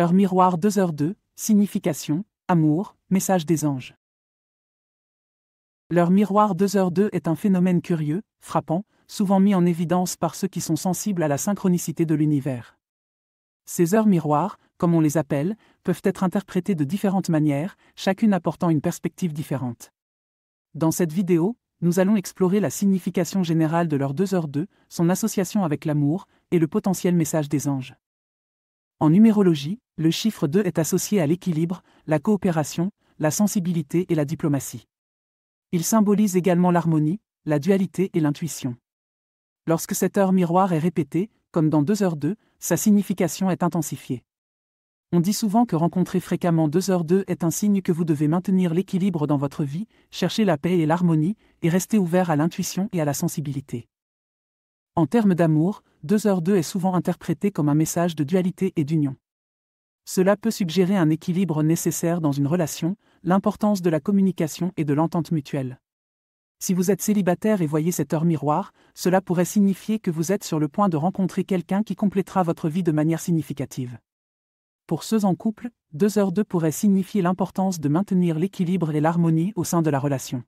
Heure miroir 2h02, signification, amour, message des anges. L'heure miroir 2h02 est un phénomène curieux, frappant, souvent mis en évidence par ceux qui sont sensibles à la synchronicité de l'univers. Ces heures miroirs, comme on les appelle, peuvent être interprétées de différentes manières, chacune apportant une perspective différente. Dans cette vidéo, nous allons explorer la signification générale de l'heure 2h02, son association avec l'amour, et le potentiel message des anges. En numérologie, le chiffre 2 est associé à l'équilibre, la coopération, la sensibilité et la diplomatie. Il symbolise également l'harmonie, la dualité et l'intuition. Lorsque cette heure miroir est répétée, comme dans 2h2, sa signification est intensifiée. On dit souvent que rencontrer fréquemment 2h2 est un signe que vous devez maintenir l'équilibre dans votre vie, chercher la paix et l'harmonie, et rester ouvert à l'intuition et à la sensibilité. En termes d'amour, 2h2 est souvent interprété comme un message de dualité et d'union. Cela peut suggérer un équilibre nécessaire dans une relation, l'importance de la communication et de l'entente mutuelle. Si vous êtes célibataire et voyez cette heure miroir, cela pourrait signifier que vous êtes sur le point de rencontrer quelqu'un qui complétera votre vie de manière significative. Pour ceux en couple, 2h2 pourrait signifier l'importance de maintenir l'équilibre et l'harmonie au sein de la relation.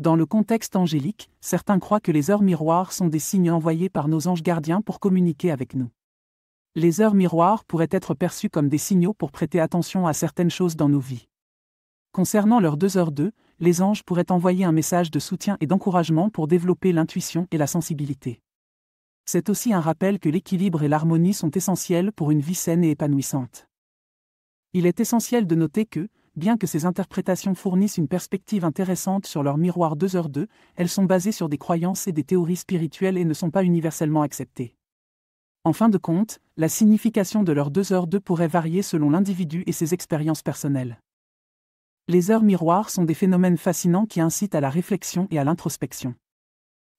Dans le contexte angélique, certains croient que les heures miroirs sont des signes envoyés par nos anges gardiens pour communiquer avec nous. Les heures miroirs pourraient être perçues comme des signaux pour prêter attention à certaines choses dans nos vies. Concernant leurs 2h2, les anges pourraient envoyer un message de soutien et d'encouragement pour développer l'intuition et la sensibilité. C'est aussi un rappel que l'équilibre et l'harmonie sont essentiels pour une vie saine et épanouissante. Il est essentiel de noter que, bien que ces interprétations fournissent une perspective intéressante sur leur miroir 2h2, elles sont basées sur des croyances et des théories spirituelles et ne sont pas universellement acceptées. En fin de compte, la signification de leur 2h2 pourrait varier selon l'individu et ses expériences personnelles. Les heures miroirs sont des phénomènes fascinants qui incitent à la réflexion et à l'introspection.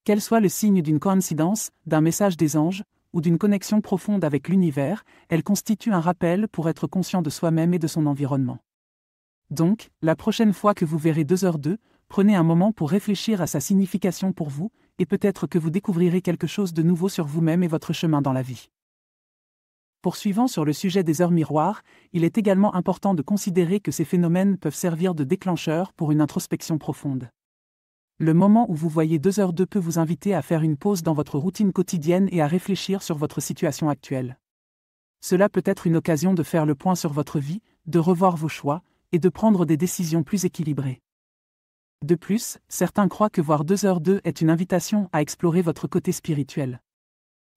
Qu'elle soit le signe d'une coïncidence, d'un message des anges, ou d'une connexion profonde avec l'univers, elles constituent un rappel pour être conscient de soi-même et de son environnement. Donc, la prochaine fois que vous verrez 2h2, prenez un moment pour réfléchir à sa signification pour vous, et peut-être que vous découvrirez quelque chose de nouveau sur vous-même et votre chemin dans la vie. Poursuivant sur le sujet des heures miroirs, il est également important de considérer que ces phénomènes peuvent servir de déclencheur pour une introspection profonde. Le moment où vous voyez 2h2 peut vous inviter à faire une pause dans votre routine quotidienne et à réfléchir sur votre situation actuelle. Cela peut être une occasion de faire le point sur votre vie, de revoir vos choix, et de prendre des décisions plus équilibrées. De plus, certains croient que voir 2h2 est une invitation à explorer votre côté spirituel.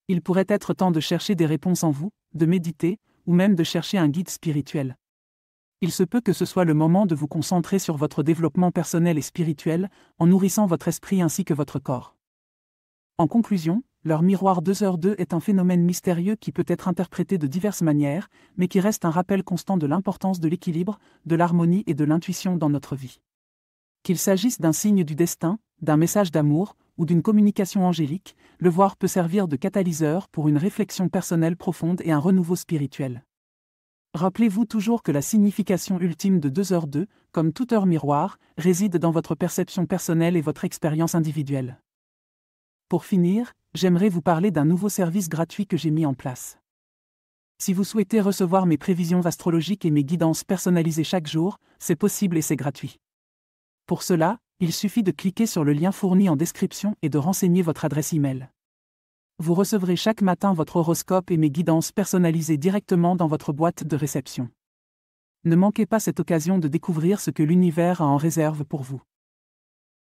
Il pourrait être temps de chercher des réponses en vous, de méditer, ou même de chercher un guide spirituel. Il se peut que ce soit le moment de vous concentrer sur votre développement personnel et spirituel, en nourrissant votre esprit ainsi que votre corps. En conclusion, leur miroir 2h2 est un phénomène mystérieux qui peut être interprété de diverses manières, mais qui reste un rappel constant de l'importance de l'équilibre, de l'harmonie et de l'intuition dans notre vie. Qu'il s'agisse d'un signe du destin, d'un message d'amour, ou d'une communication angélique, le voir peut servir de catalyseur pour une réflexion personnelle profonde et un renouveau spirituel. Rappelez-vous toujours que la signification ultime de 2h2, comme toute heure miroir, réside dans votre perception personnelle et votre expérience individuelle. Pour finir, j'aimerais vous parler d'un nouveau service gratuit que j'ai mis en place. Si vous souhaitez recevoir mes prévisions astrologiques et mes guidances personnalisées chaque jour, c'est possible et c'est gratuit. Pour cela, il suffit de cliquer sur le lien fourni en description et de renseigner votre adresse e-mail. Vous recevrez chaque matin votre horoscope et mes guidances personnalisées directement dans votre boîte de réception. Ne manquez pas cette occasion de découvrir ce que l'univers a en réserve pour vous.